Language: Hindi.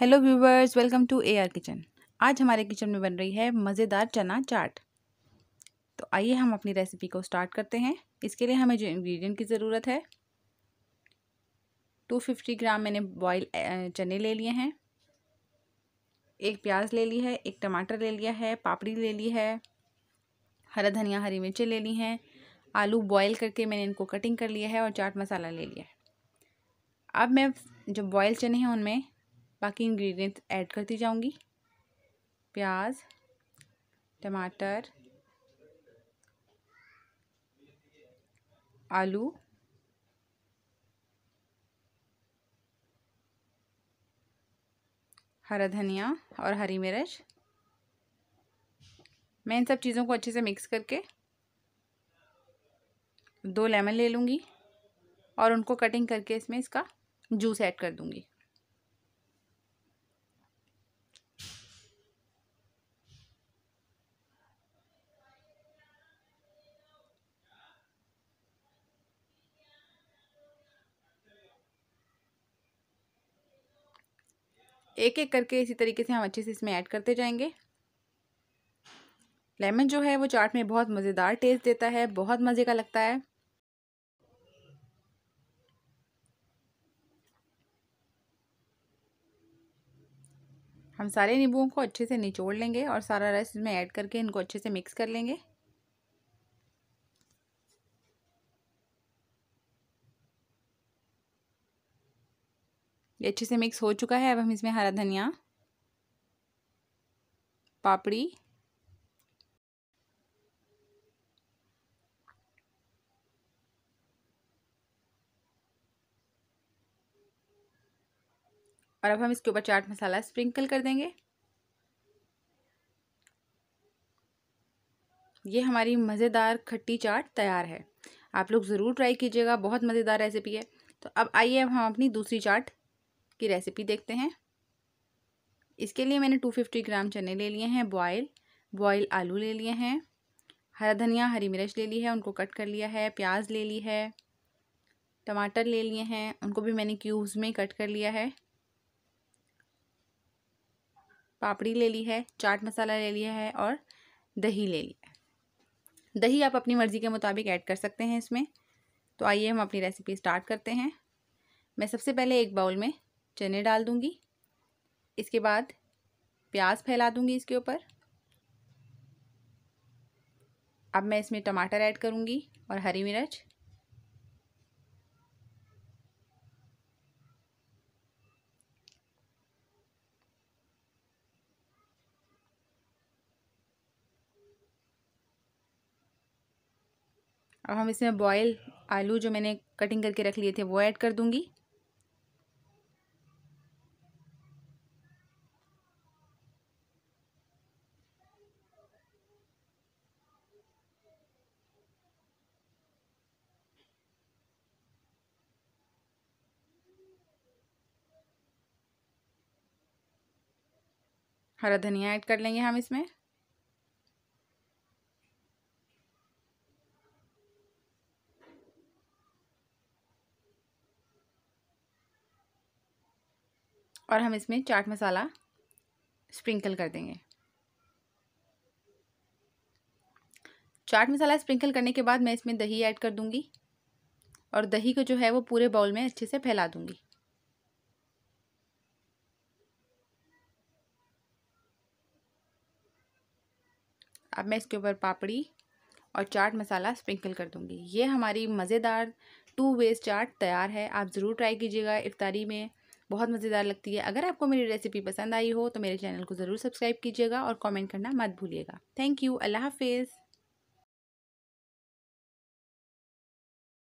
hello viewers welcome to A R kitchen आज हमारे किचन में बन रही है मज़ेदार चना चाट तो आइए हम अपनी रेसिपी को स्टार्ट करते हैं इसके लिए हमें जो इंग्रेडिएंट की ज़रूरत है 250 ग्राम मैंने बॉयल चने ले लिए हैं एक प्याज ले ली है एक टमाटर ले लिया है पापड़ी ले ली है हरा धनिया हरी मिर्चें ले ली हैं आलू बॉयल करके मैंने इनको कटिंग कर लिया है और चाट मसाला ले लिया है अब मैं जो बॉयल चने हैं उनमें बाकी इंग्रेडिएंट्स ऐड करती जाऊंगी प्याज टमाटर आलू हरा धनिया और हरी मिर्च मैं इन सब चीज़ों को अच्छे से मिक्स करके दो लेमन ले लूँगी और उनको कटिंग करके इसमें इसका जूस ऐड कर दूँगी एक एक करके इसी तरीके से हम अच्छे से इसमें ऐड करते जाएंगे लेमन जो है वो चाट में बहुत मज़ेदार टेस्ट देता है बहुत मज़े का लगता है हम सारे नींबुओं को अच्छे से निचोड़ लेंगे और सारा रस इसमें ऐड करके इनको अच्छे से मिक्स कर लेंगे ये अच्छे से मिक्स हो चुका है अब हम इसमें हरा धनिया पापड़ी और अब हम इसके ऊपर चाट मसाला स्प्रिंकल कर देंगे ये हमारी मज़ेदार खट्टी चाट तैयार है आप लोग ज़रूर ट्राई कीजिएगा बहुत मज़ेदार रेसिपी है तो अब आइए अब हम अपनी दूसरी चाट की रेसिपी देखते हैं इसके लिए मैंने टू फिफ्टी ग्राम चने ले लिए हैं बॉयल बॉयल आलू ले लिए हैं हरा धनिया हरी मिर्च ले ली है उनको कट कर लिया है प्याज ले ली है टमाटर ले लिए हैं उनको भी मैंने क्यूब्स में कट कर लिया है पापड़ी ले ली है चाट मसाला ले लिया है और दही ले लिया है दही आप अपनी मर्ज़ी के मुताबिक ऐड कर सकते हैं इसमें तो आइए हम अपनी रेसिपी स्टार्ट करते हैं मैं सबसे पहले एक बाउल में चने डाल दूँगी इसके बाद प्याज फैला दूँगी इसके ऊपर अब मैं इसमें टमाटर ऐड करूँगी और हरी मिर्च अब हम इसमें बॉयल आलू जो मैंने कटिंग करके रख लिए थे वो ऐड कर दूंगी हरा धनिया ऐड कर लेंगे हम इसमें और हम इसमें चाट मसाला स्प्रिंकल कर देंगे चाट मसाला स्प्रिंकल करने के बाद मैं इसमें दही ऐड कर दूंगी और दही को जो है वो पूरे बाउल में अच्छे से फैला दूंगी अब मैं इसके ऊपर पापड़ी और चाट मसाला स्प्रिंकल कर दूँगी ये हमारी मज़ेदार टू वेज चाट तैयार है आप ज़रूर ट्राई कीजिएगा इफ्तारी में बहुत मज़ेदार लगती है अगर आपको मेरी रेसिपी पसंद आई हो तो मेरे चैनल को ज़रूर सब्सक्राइब कीजिएगा और कमेंट करना मत भूलिएगा थैंक यू अल्लाह हाफिज़